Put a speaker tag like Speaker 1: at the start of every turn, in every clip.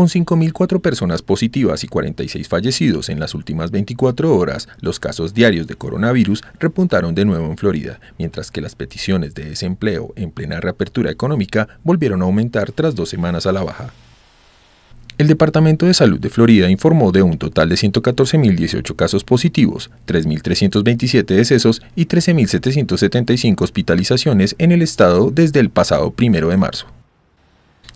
Speaker 1: Con 5.004 personas positivas y 46 fallecidos en las últimas 24 horas, los casos diarios de coronavirus repuntaron de nuevo en Florida, mientras que las peticiones de desempleo en plena reapertura económica volvieron a aumentar tras dos semanas a la baja. El Departamento de Salud de Florida informó de un total de 114.018 casos positivos, 3.327 decesos y 13.775 hospitalizaciones en el estado desde el pasado primero de marzo.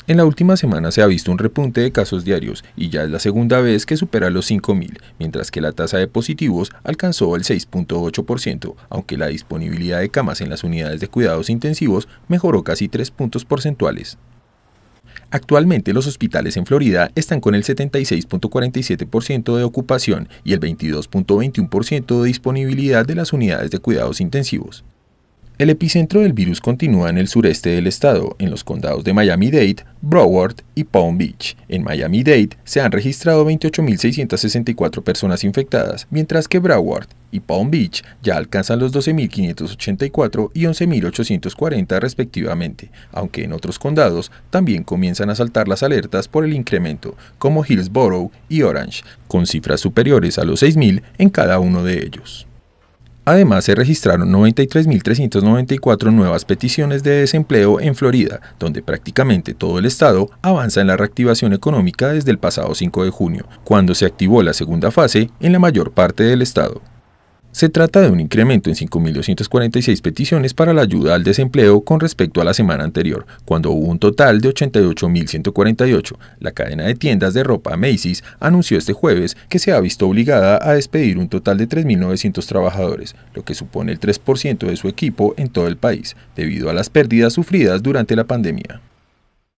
Speaker 1: En la última semana se ha visto un repunte de casos diarios y ya es la segunda vez que supera los 5.000, mientras que la tasa de positivos alcanzó el 6.8%, aunque la disponibilidad de camas en las unidades de cuidados intensivos mejoró casi 3 puntos porcentuales. Actualmente los hospitales en Florida están con el 76.47% de ocupación y el 22.21% de disponibilidad de las unidades de cuidados intensivos. El epicentro del virus continúa en el sureste del estado, en los condados de Miami-Dade, Broward y Palm Beach. En Miami-Dade se han registrado 28.664 personas infectadas, mientras que Broward y Palm Beach ya alcanzan los 12.584 y 11.840 respectivamente, aunque en otros condados también comienzan a saltar las alertas por el incremento, como Hillsborough y Orange, con cifras superiores a los 6.000 en cada uno de ellos. Además, se registraron 93.394 nuevas peticiones de desempleo en Florida, donde prácticamente todo el estado avanza en la reactivación económica desde el pasado 5 de junio, cuando se activó la segunda fase en la mayor parte del estado. Se trata de un incremento en 5.246 peticiones para la ayuda al desempleo con respecto a la semana anterior, cuando hubo un total de 88.148. La cadena de tiendas de ropa Macy's anunció este jueves que se ha visto obligada a despedir un total de 3.900 trabajadores, lo que supone el 3% de su equipo en todo el país, debido a las pérdidas sufridas durante la pandemia.